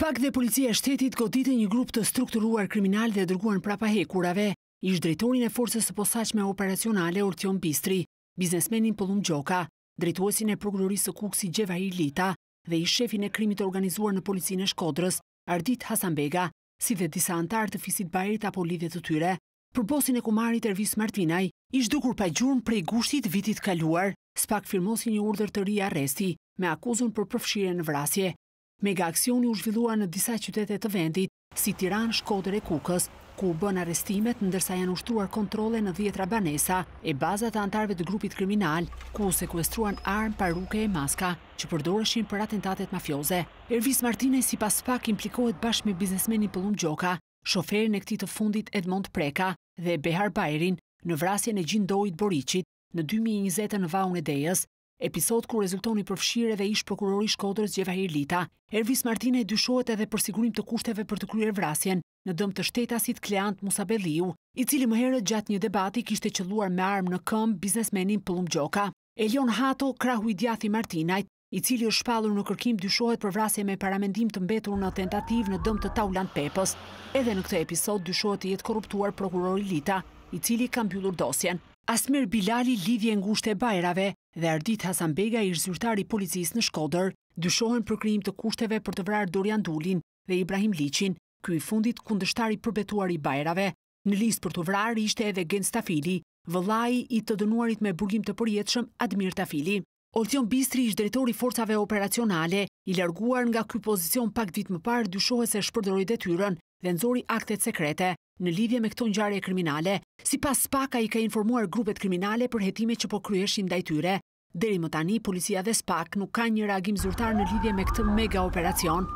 Pak dhe policia shtetit goditë një grup të strukturuar kriminal dhe dërguan prapa hekurave, ish drejtorin e forcës së posaqme operacionale Ortion Bistri, biznesmenin Pëllum Gjoka, drejtuesin e prokurorisë të kukësi Gjevahi Lita dhe ish shefin e krimit organizuar në policinë e shkodrës, Ardit Hasanbega, si dhe disa antarë të fisit bajrit apo lidhjet të tyre, për bosin e kumarit Ervis Martinaj, ishtë dukur pa gjurën prej gushtit vitit kaluar, spak firmosi një urdër të ri arresti me akuzun për përfshire në vrasje, Mega aksioni u zhvillua në disa qytete të vendit, si Tiran, Shkoder e Kukës, ku u bën arestimet në ndërsa janë ushtruar kontrole në dhjetra banesa e bazat e antarve të grupit kriminal, ku u sekuestruan armë, paruke e maska, që përdoreshin për atentatet mafioze. Ervis Martine si pas pak implikohet bashkë me biznesmeni Pëllum Gjoka, shoferin e këti të fundit Edmond Preka dhe Behar Bajrin në vrasjen e gjindojit Boricit në 2020 në vaun e dejes, episod ku rezulton i përfshire dhe ish prokurori shkodrës Gjevahir Lita. Ervis Martina i dyshohet edhe për sigurim të kushteve për të kryer vrasjen në dëm të shtetasit Kleant Musa Belliu, i cili më herët gjatë një debati kishte qëlluar me armë në këmë biznesmenin Pëllum Gjoka. Elion Hato, krahu i djathi Martinajt, i cili është shpalur në kërkim dyshohet për vrasje me paramendim të mbetur në tentativ në dëm të Taulan Pepës. Edhe në këtë episod dyshohet i jetë korruptuar prokurori Lita, i cili kam pjullur dosjen. Asmir Bilali lidhje ngushte bajrave, dhe Ardit Hasanbega ish zyrtari policis në Shkoder, dyshohen për krim të kushteve për të vrarë Dorian Dullin dhe Ibrahim Licin, kjo i fundit kundështari përbetuar i bajrave, në list për të vrarë ishte edhe Gen Stafili, vëllaj i të dënuarit me burgim të përjetëshëm Admir Tafili. Olcion Bistri ish drejtori forcave operacionale, i larguar nga kjo pozicion pak ditë më parë dyshohet se shpërdorit e tyrën, dhe nëzori aktet sekrete në lidhje me këto njare kriminale, si pas spaka i ka informuar grupet kriminale për jetime që po kryeshin dajtyre. Deri më tani, policia dhe spak nuk ka një reagim zurtar në lidhje me këtë mega operacion,